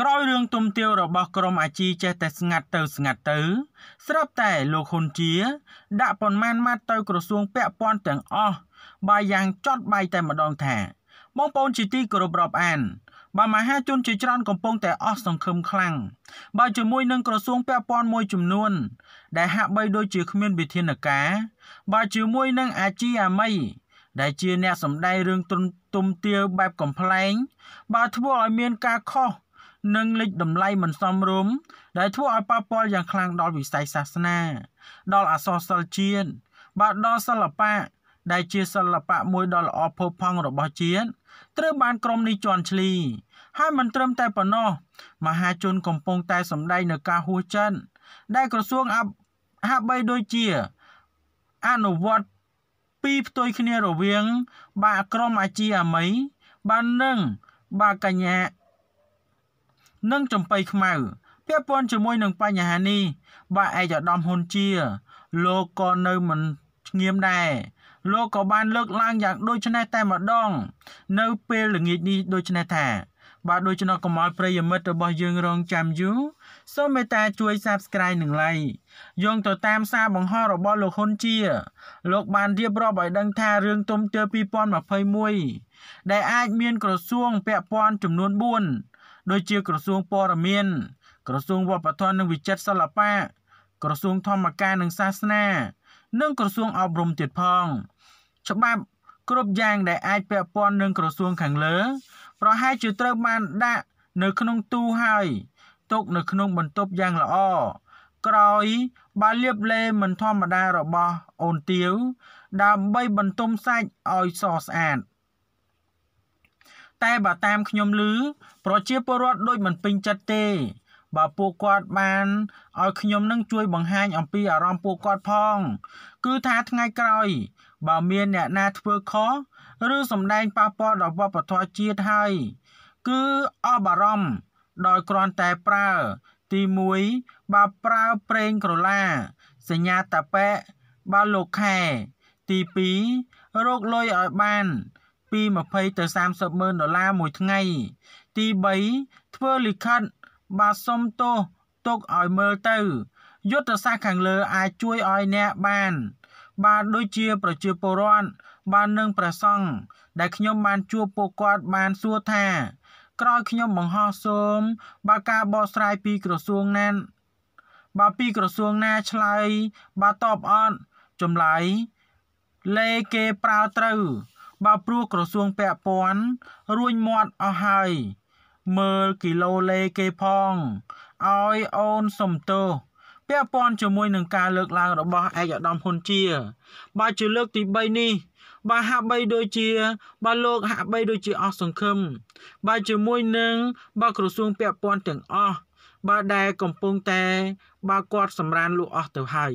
ក្រោយរឿងទុំទាវរបស់ក្រុមអាជីចេះតែស្ងាត់ទៅស្ងាត់ទៅ ស្រាប់តែលោកហ៊ុនជាដាក់ប៉ុន្មានម៉ាត់ទៅក្រសួងពាក់ព័ន្ធទាំងអស់បាយយ៉ាងចត់បាយតែម្ដងថាបងប្អូនជាទីគោរពរាប់អានបើមហាជនជាច្រើនកំពុងតែអស់សង្ឃឹមខ្លាំងបើជាមួយនឹងក្រសួងពាក់ព័ន្ធមួយចំនួនដែលហាក់បីដូចជាគ្មានវិធានការ បើជាមួយនឹងអាជីអាមីដែលជាអ្នកសម្ដែងរឿងទុំទាវបែបកំ pl ែងបើធ្វើឲ្យមានការខុសនិងលិចតម្លៃមិនសមរម្យដែលធ្វើឲ្យប៉ះពាល់យ៉ាងខ្លាំងដល់វិស័យសាសនា ដល់អក្សរសិល្ប៍ជាតិបាទដល់សិល្បៈដែលជាសិល្បៈមួយដ៏ល្អផូរផង់របស់ជាតិត្រូវបានក្រុមនេះជន់ឈ្លីហើយមិនត្រឹមតែប៉ុណ្ណោះមហាជនកំពុងតែសម្ដែងនៅការហួសចិត្តដែលក្រសួងអហាបីដូចជាអនុវត្តពីផ្ទុយគ្នារវាងបាក្រមអាជីអាមី បាននឹងបាកញ្ញានិងចំបៃខ្មៅពាក់ព័ន្ធជាមួយនឹងបញ្ហានេះបាទឯកឧត្តមហ៊ុនជាលោកក៏នៅមិនស្ងៀមដែរលោកក៏បានលើកឡើងយ៉ាងដូចនេះតែម្ដង នៅពេលល្ងាចនេះដូចនេះថាបាទដូច្នោះកុំឲ្យប្រិយមិត្តរបស់យើងរងចាំយូរសូមមេត្តាជួយ Subscribe និង Like យោងទៅតាមសារបង្ហោះរបស់លោកហ៊ុនជាលោកបានរៀបរាប់ឲ្យដឹងថារឿងទុំទើ2021ដែលអាចមានក្រសួងពាក់ព័ន្ធចំនួន4ដូចជាក្រសួងព័ត៌មានក្រសួងវប្បធម៌និងវិចិត្រសិល្បៈក្រសួងធម្មការនិងសាសនានិងក្រសួងអប់រំទៀតផង ច្បាប់គ្រប់យ៉ាងដែលអាចពាក់ព័ន្ធនឹងក្រសួងខាងលើ ប្រហែលជាត្រូវបានដាក់ នៅក្នុងទូហើយទុកនៅក្នុងបន្ទប់យ៉ាងល្អក្រោយបើលៀបលេមិនធម្មតារបស់អូនទាវដើម្បីបន្ទុំសាច់ឲ្យសស្អាត។តែបើតាមខ្ញុំឮប្រជាពលរដ្ឋដូចមិនពេញចិត្តទេ បើពួកគាត់បានឲ្យខ្ញុំនឹងជួយបង្ហាញអំពីអារម្មណ៍ពួកគាត់ផង គឺថាថ្ងៃក្រោយ បើមានអ្នកណាធ្វើខុសឬសម្ដែងប៉ះពាល់ដល់វប្បធម៌ជាតិហើយគឺអបអារម្មណ៍ដោយគ្រាន់តែប្រើ ទី1បើប្រើប្រេងក្រឡាសញ្ញាតាប៉ែបើលោកខែទី2រោគលុយឲ្យបានពី20ទៅ30ម៉ឺនដុល្លារមួយថ្ងៃ ទី3ធ្វើលិខិតបាទសុំទោសទុកឲ្យមើលទៅ យុទ្ធសាស្ត្រខាងលើអាចជួយឲ្យអ្នកបាន បាទដូចជាប្រជាពលរដ្ឋបាននឹងព្រះសង្ឃដែលខ្ញុំបានជួបពួកគាត់បានសួរថា ក្រោយខ្ញុំបង្ហោះសូមបើការបកស្រាយពីក្រសួងណានបើពីក្រសួងណាឆ្លើយបើតបអត់ចម្លើយលេគេប្រើត្រូវបើព្រោះក្រសួងពាក់ព័ន្ធរួញមាត់អស់ហើយមើលគីឡូលេគេផងឲ្យអូនសុំទោសពាក់ព័ន្ធជាមួយនឹងការលើកឡើងរបស់ឯកឧត្តមហ៊ុនជាបើជាលើកទី3នេះបើហាក់បីដូចជាបើលោកហាក់បីដូចជាអស់សង្ឃឹមបើជាមួយនឹងបើក្រសួងពាក់ព័ន្ធទាំងអស់បើដែលកំពុងតែបើគាត់សម្រានលោកអស់ទៅហើយ